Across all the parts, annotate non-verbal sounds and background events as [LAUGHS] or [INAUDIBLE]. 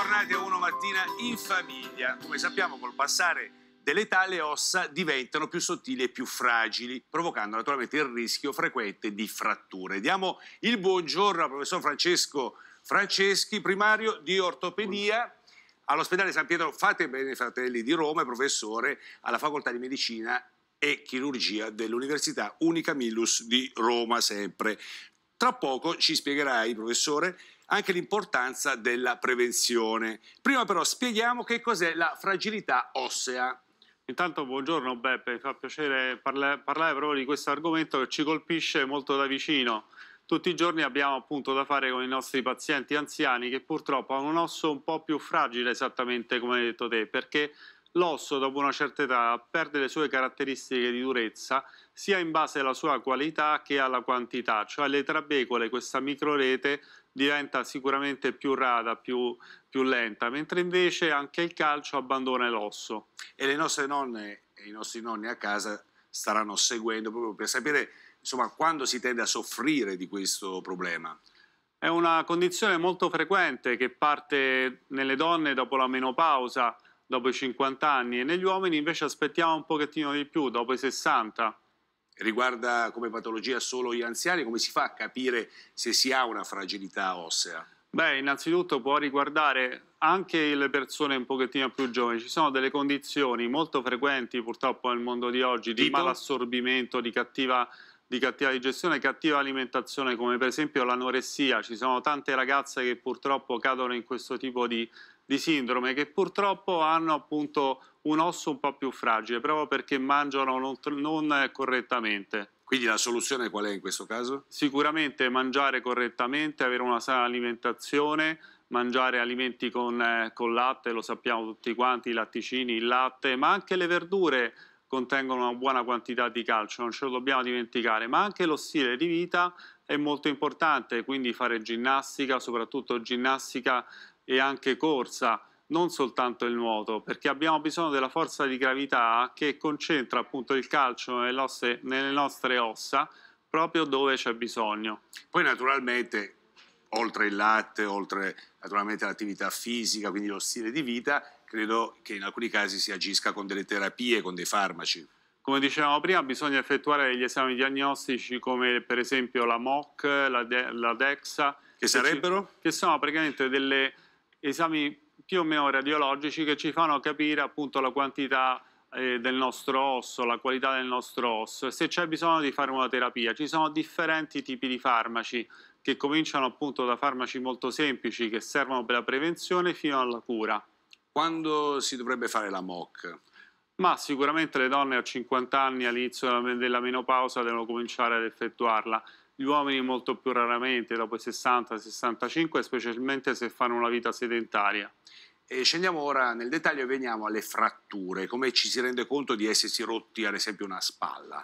Bentornati a Uno Mattina in famiglia. Come sappiamo, col passare dell'età le ossa diventano più sottili e più fragili, provocando naturalmente il rischio frequente di fratture. Diamo il buongiorno al professor Francesco Franceschi, primario di ortopedia all'ospedale San Pietro Fate Bene Fratelli di Roma e professore alla Facoltà di Medicina e Chirurgia dell'Università Unica Millus di Roma sempre. Tra poco ci spiegherai, professore, anche l'importanza della prevenzione. Prima però spieghiamo che cos'è la fragilità ossea. Intanto buongiorno Beppe, mi fa piacere parla parlare proprio di questo argomento che ci colpisce molto da vicino. Tutti i giorni abbiamo appunto da fare con i nostri pazienti anziani che purtroppo hanno un osso un po' più fragile esattamente come hai detto te, perché l'osso dopo una certa età perde le sue caratteristiche di durezza sia in base alla sua qualità che alla quantità, cioè le trabecole, questa microrete diventa sicuramente più rada, più, più lenta, mentre invece anche il calcio abbandona l'osso. E le nostre nonne e i nostri nonni a casa staranno seguendo proprio per sapere insomma, quando si tende a soffrire di questo problema. È una condizione molto frequente che parte nelle donne dopo la menopausa, dopo i 50 anni, e negli uomini invece aspettiamo un pochettino di più, dopo i 60 riguarda come patologia solo gli anziani, come si fa a capire se si ha una fragilità ossea? Beh, innanzitutto può riguardare anche le persone un pochettino più giovani. Ci sono delle condizioni molto frequenti purtroppo nel mondo di oggi di malassorbimento, di cattiva, di cattiva digestione, cattiva alimentazione, come per esempio l'anoressia. Ci sono tante ragazze che purtroppo cadono in questo tipo di, di sindrome, che purtroppo hanno appunto un osso un po' più fragile, proprio perché mangiano non, non correttamente. Quindi la soluzione qual è in questo caso? Sicuramente mangiare correttamente, avere una sana alimentazione, mangiare alimenti con, eh, con, latte, lo sappiamo tutti quanti, i latticini, il latte, ma anche le verdure contengono una buona quantità di calcio, non ce lo dobbiamo dimenticare, ma anche lo stile di vita è molto importante, quindi fare ginnastica, soprattutto ginnastica e anche corsa, non soltanto il nuoto, perché abbiamo bisogno della forza di gravità che concentra appunto il calcio nelle, osse, nelle nostre ossa proprio dove c'è bisogno. Poi naturalmente, oltre il latte, oltre naturalmente l'attività fisica, quindi lo stile di vita, credo che in alcuni casi si agisca con delle terapie, con dei farmaci. Come dicevamo prima, bisogna effettuare degli esami diagnostici come per esempio la MOC, la, De la DEXA. Che sarebbero? Che, che sono praticamente degli esami più o meno radiologici che ci fanno capire appunto la quantità eh, del nostro osso, la qualità del nostro osso e se c'è bisogno di fare una terapia. Ci sono differenti tipi di farmaci che cominciano appunto da farmaci molto semplici che servono per la prevenzione fino alla cura. Quando si dovrebbe fare la MOC? Ma sicuramente le donne a 50 anni all'inizio della menopausa devono cominciare ad effettuarla gli uomini molto più raramente, dopo i 60-65, specialmente se fanno una vita sedentaria. E scendiamo ora nel dettaglio e veniamo alle fratture, come ci si rende conto di essersi rotti ad esempio una spalla?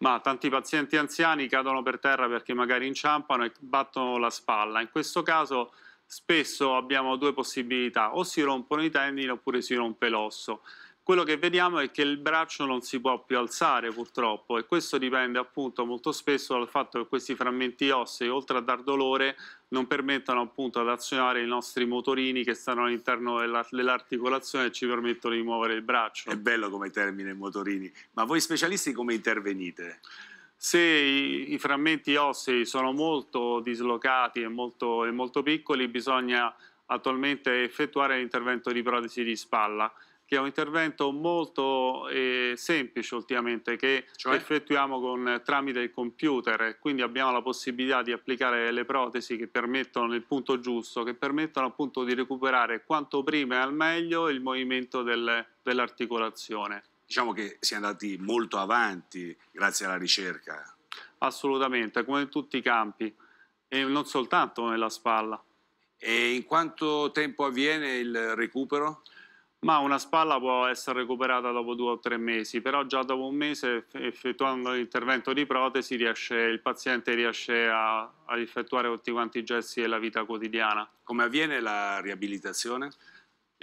Ma tanti pazienti anziani cadono per terra perché magari inciampano e battono la spalla, in questo caso spesso abbiamo due possibilità, o si rompono i tendini oppure si rompe l'osso quello che vediamo è che il braccio non si può più alzare purtroppo e questo dipende appunto molto spesso dal fatto che questi frammenti ossei oltre a dar dolore non permettono appunto ad azionare i nostri motorini che stanno all'interno dell'articolazione e ci permettono di muovere il braccio. È bello come termine motorini, ma voi specialisti come intervenite? se i, i, frammenti ossei sono molto dislocati e molto, e molto piccoli bisogna attualmente effettuare l'intervento di protesi di spalla che è un intervento molto eh, semplice ultimamente che cioè? effettuiamo con, eh, tramite il computer e quindi abbiamo la possibilità di applicare le protesi che permettono il punto giusto, che permettono appunto di recuperare quanto prima e al meglio il movimento del, dell'articolazione. Diciamo che si è andati molto avanti grazie alla ricerca. Assolutamente, come in tutti i campi e non soltanto nella spalla. E in quanto tempo avviene il recupero? Ma una spalla può essere recuperata dopo due o tre mesi, però già dopo un mese effettuando l'intervento di protesi riesce, il paziente riesce a, a, effettuare tutti quanti i gesti della vita quotidiana. Come avviene la riabilitazione?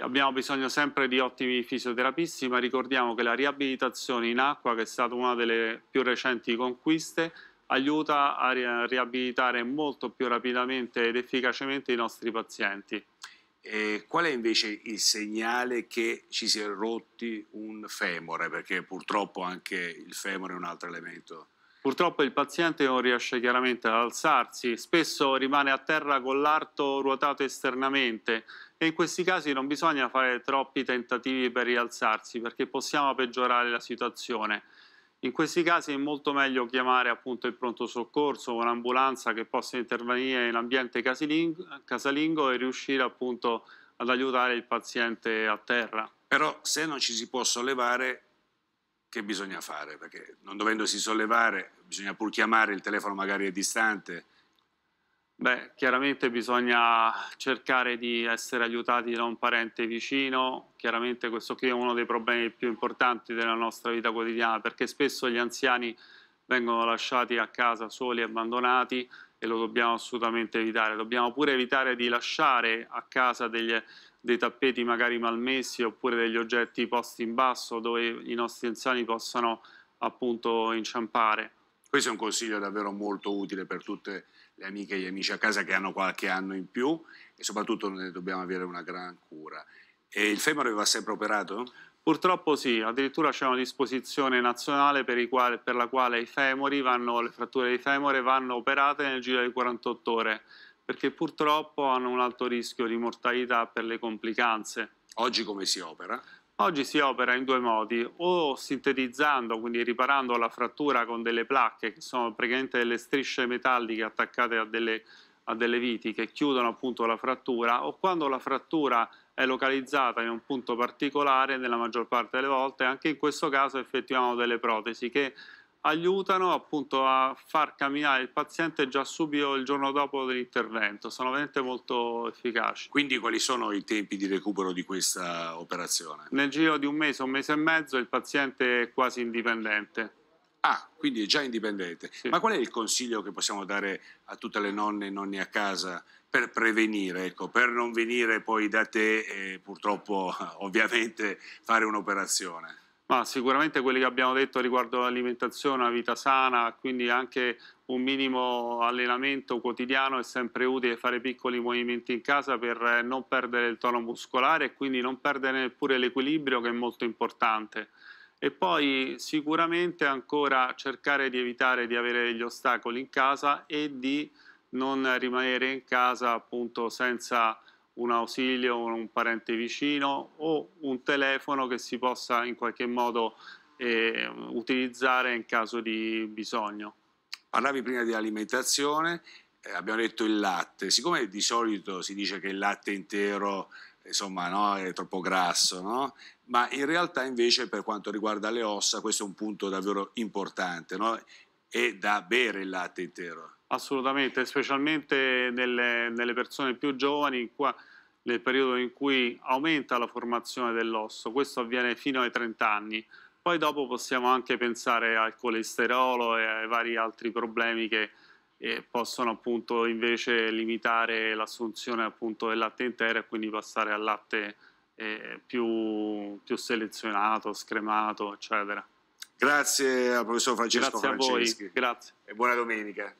Abbiamo bisogno sempre di ottimi fisioterapisti, ma ricordiamo che la riabilitazione in acqua, che è stata una delle più recenti conquiste, aiuta a riabilitare molto più rapidamente ed efficacemente i nostri pazienti. E qual è invece il segnale che ci si è rotti un femore? Perché purtroppo anche il femore è un altro elemento. Purtroppo il paziente non riesce chiaramente ad alzarsi, spesso rimane a terra con l'arto ruotato esternamente e in questi casi non bisogna fare troppi tentativi per rialzarsi perché possiamo peggiorare la situazione. In questi casi è molto meglio chiamare appunto il pronto soccorso o un'ambulanza che possa intervenire in ambiente casalingo, e riuscire appunto ad aiutare il paziente a terra. Però se non ci si può sollevare, che bisogna fare? Perché non dovendosi sollevare, bisogna pur chiamare, il telefono magari è distante, Beh, chiaramente bisogna cercare di essere aiutati da un parente vicino, chiaramente questo qui è uno dei problemi più importanti della nostra vita quotidiana perché spesso gli anziani vengono lasciati a casa soli, abbandonati e lo dobbiamo assolutamente evitare. Dobbiamo pure evitare di lasciare a casa degli, dei tappeti magari malmessi oppure degli oggetti posti in basso dove i nostri anziani possano appunto inciampare. Questo è un consiglio davvero molto utile per tutte le le amiche e gli amici a casa che hanno qualche anno in più e soprattutto ne dobbiamo avere una gran cura. E il femore va sempre operato? Purtroppo sì, addirittura c'è una disposizione nazionale per, quali, per la quale vanno, le fratture di femore vanno operate nel giro di 48 ore, perché purtroppo hanno un alto rischio di mortalità per le complicanze. Oggi come si opera? Oggi si opera in due modi, o sintetizzando, quindi riparando la frattura con delle placche, che sono praticamente delle strisce metalliche attaccate a delle, a delle viti che chiudono appunto la frattura, o quando la frattura è localizzata in un punto particolare, nella maggior parte delle volte, anche in questo caso effettuiamo delle protesi che aiutano appunto a far camminare il paziente già subito il giorno dopo l'intervento, sono veramente molto efficaci. Quindi quali sono i tempi di recupero di questa operazione? Nel giro di un mese, un mese e mezzo il paziente è quasi indipendente. Ah, quindi è già indipendente. Sì. Ma qual è il consiglio che possiamo dare a tutte le nonne e nonni a casa per prevenire, ecco, per non venire poi da te e purtroppo [LAUGHS] ovviamente fare un'operazione? Ma sicuramente quelli che abbiamo detto riguardo l'alimentazione, la vita sana, quindi anche un minimo allenamento quotidiano è sempre utile fare piccoli movimenti in casa per eh, non perdere il tono muscolare e quindi non perdere neppure l'equilibrio che è molto importante. E poi sicuramente ancora cercare di evitare di avere degli ostacoli in casa e di non rimanere in casa appunto senza un ausilio, un parente vicino o un telefono che si possa in qualche modo eh, utilizzare in caso di bisogno. Parlavi prima di alimentazione, eh, abbiamo detto il latte, siccome di solito si dice che il latte intero insomma, no, è troppo grasso, no? ma in realtà invece per quanto riguarda le ossa questo è un punto davvero importante, no? è da bere il latte intero. Assolutamente, specialmente nelle, nelle persone più giovani, qua, nel periodo in cui aumenta la formazione dell'osso, questo avviene fino ai 30 anni. Poi dopo possiamo anche pensare al colesterolo e ai vari altri problemi che eh, possono appunto invece limitare l'assunzione appunto del latte intero e quindi passare al latte eh, più, più selezionato, scremato, eccetera. Grazie al professor Francesco Grazie a voi, grazie. E buona domenica.